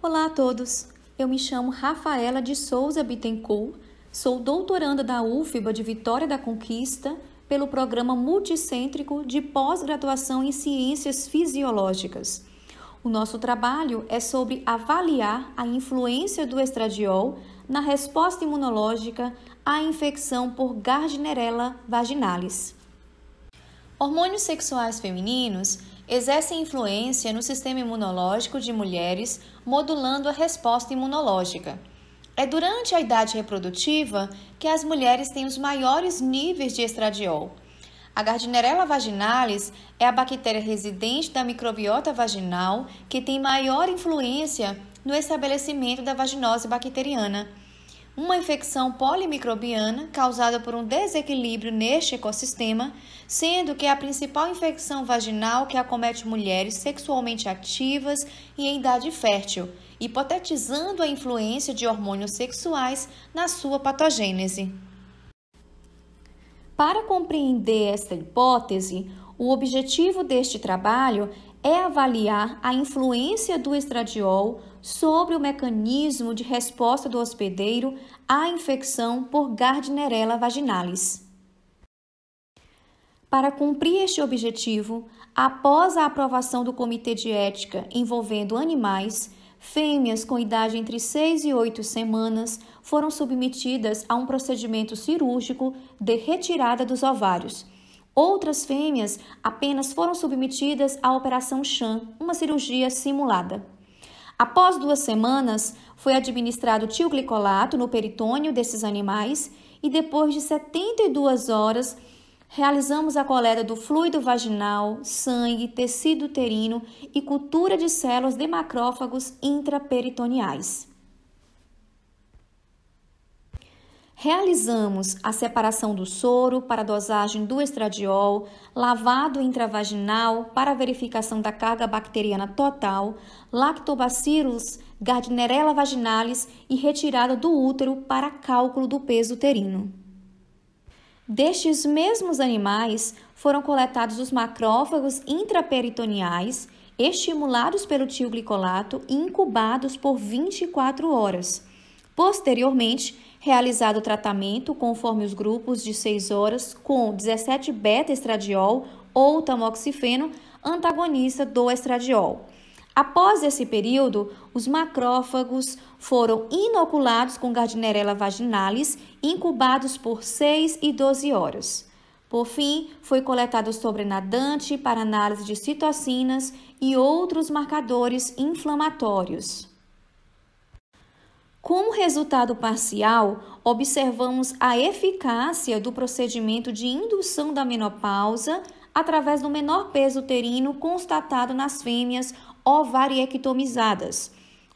Olá a todos! Eu me chamo Rafaela de Souza Bittencourt, sou doutoranda da UFBA de Vitória da Conquista pelo programa multicêntrico de pós-graduação em Ciências Fisiológicas. O nosso trabalho é sobre avaliar a influência do estradiol na resposta imunológica à infecção por Gardnerella vaginalis. Hormônios sexuais femininos exercem influência no sistema imunológico de mulheres, modulando a resposta imunológica. É durante a idade reprodutiva que as mulheres têm os maiores níveis de estradiol. A Gardnerella vaginalis é a bactéria residente da microbiota vaginal que tem maior influência no estabelecimento da vaginose bacteriana uma infecção polimicrobiana causada por um desequilíbrio neste ecossistema, sendo que é a principal infecção vaginal que acomete mulheres sexualmente ativas e em idade fértil, hipotetizando a influência de hormônios sexuais na sua patogênese. Para compreender esta hipótese, o objetivo deste trabalho é avaliar a influência do estradiol sobre o mecanismo de resposta do hospedeiro à infecção por Gardnerella vaginalis. Para cumprir este objetivo, após a aprovação do Comitê de Ética envolvendo animais, fêmeas com idade entre 6 e 8 semanas foram submetidas a um procedimento cirúrgico de retirada dos ovários. Outras fêmeas apenas foram submetidas à Operação Chan, uma cirurgia simulada. Após duas semanas, foi administrado tioglicolato no peritônio desses animais e depois de 72 horas realizamos a coleta do fluido vaginal, sangue, tecido uterino e cultura de células de macrófagos intraperitoniais. Realizamos a separação do soro para dosagem do estradiol, lavado intravaginal para verificação da carga bacteriana total, lactobacillus gardnerella vaginalis e retirada do útero para cálculo do peso uterino. Destes mesmos animais foram coletados os macrófagos intraperitoneais, estimulados pelo tio glicolato e incubados por 24 horas Posteriormente, realizado o tratamento conforme os grupos de 6 horas com 17 beta-estradiol ou tamoxifeno, antagonista do estradiol. Após esse período, os macrófagos foram inoculados com Gardnerella vaginalis, incubados por 6 e 12 horas. Por fim, foi coletado sobrenadante para análise de citocinas e outros marcadores inflamatórios. Como resultado parcial, observamos a eficácia do procedimento de indução da menopausa através do menor peso uterino constatado nas fêmeas ovariectomizadas.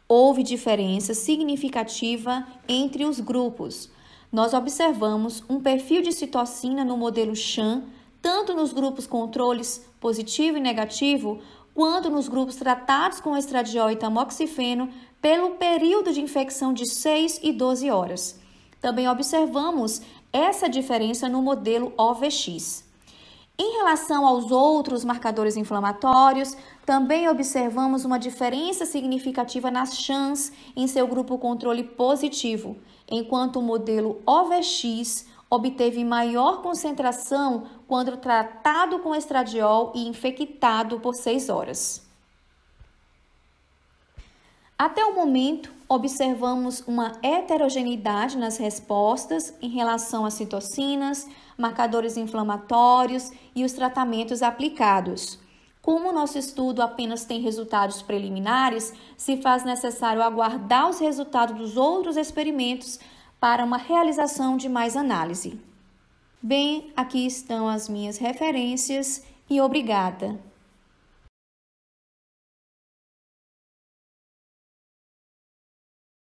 Houve diferença significativa entre os grupos. Nós observamos um perfil de citocina no modelo CHAM tanto nos grupos controles positivo e negativo, quanto nos grupos tratados com estradiol e tamoxifeno pelo período de infecção de 6 e 12 horas. Também observamos essa diferença no modelo OVX. Em relação aos outros marcadores inflamatórios, também observamos uma diferença significativa nas chances em seu grupo controle positivo, enquanto o modelo OVX obteve maior concentração quando tratado com estradiol e infectado por 6 horas. Até o momento, observamos uma heterogeneidade nas respostas em relação às citocinas, marcadores inflamatórios e os tratamentos aplicados. Como nosso estudo apenas tem resultados preliminares, se faz necessário aguardar os resultados dos outros experimentos para uma realização de mais análise. Bem, aqui estão as minhas referências e obrigada!